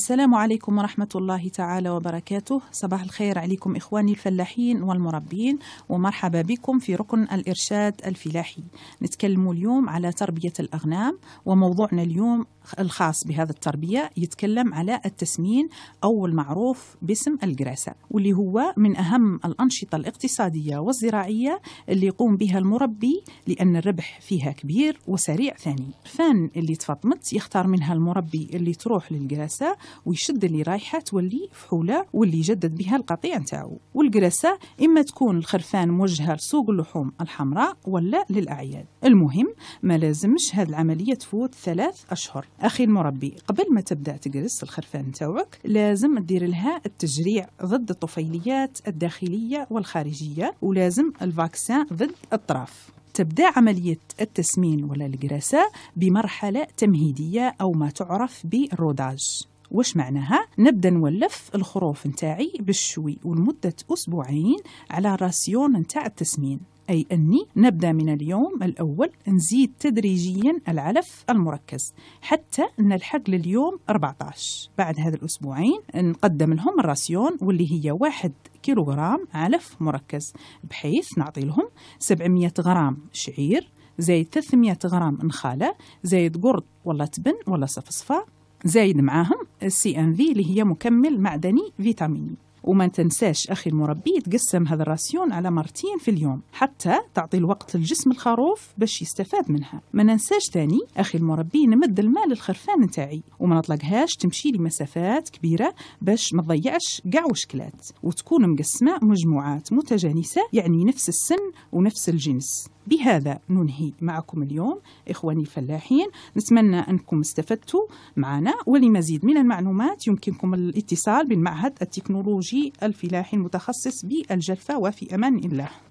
السلام عليكم ورحمة الله تعالى وبركاته صباح الخير عليكم إخواني الفلاحين والمربين ومرحبا بكم في ركن الإرشاد الفلاحي نتكلم اليوم على تربية الأغنام وموضوعنا اليوم الخاص بهذا التربية يتكلم على التسمين أو المعروف باسم الجراسة واللي هو من أهم الأنشطة الاقتصادية والزراعية اللي يقوم بها المربي لأن الربح فيها كبير وسريع ثاني فان اللي تفطمت يختار منها المربي اللي تروح للجراسة ويشد اللي رايحه تولي فحوله واللي يجدد بها القطيع نتاعو والكراسه اما تكون الخرفان موجهه لسوق اللحوم الحمراء ولا للاعياد المهم ما لازمش هاد العمليه تفوت ثلاث اشهر اخي المربي قبل ما تبدا تقرس الخرفان نتاعك لازم دير لها التجريع ضد الطفيليات الداخليه والخارجيه ولازم الفاكسان ضد الطراف تبدا عمليه التسمين ولا الجراسه بمرحله تمهيديه او ما تعرف بالروداج وش معناها نبدا نولف الخروف نتاعي بالشوي ولمده اسبوعين على راسيون نتاع التسمين أي أني نبدأ من اليوم الأول نزيد تدريجيا العلف المركز حتى نلحق لليوم 14 بعد هذا الأسبوعين نقدم لهم الراسيون واللي هي واحد كيلوغرام علف مركز بحيث نعطي لهم 700 غرام شعير زائد 300 غرام نخالة زائد قرد ولا تبن ولا صفصفه زايد معاهم السي ان في اللي هي مكمل معدني فيتاميني وما تنساش اخي المربي تقسم هذا الراسيون على مرتين في اليوم حتى تعطي الوقت لجسم الخروف باش يستفاد منها ما ننساش ثاني اخي المربي نمد الماء للخرفان نتاعي وما نطلقهاش تمشي لمسافات كبيره باش ما تضيعش كاع وشكلات وتكون مقسمه مجموعات متجانسه يعني نفس السن ونفس الجنس بهذا ننهي معكم اليوم إخواني الفلاحين نتمنى أنكم استفدتوا معنا ولمزيد من المعلومات يمكنكم الاتصال بالمعهد التكنولوجي الفلاحي المتخصص بالجلفة وفي أمان الله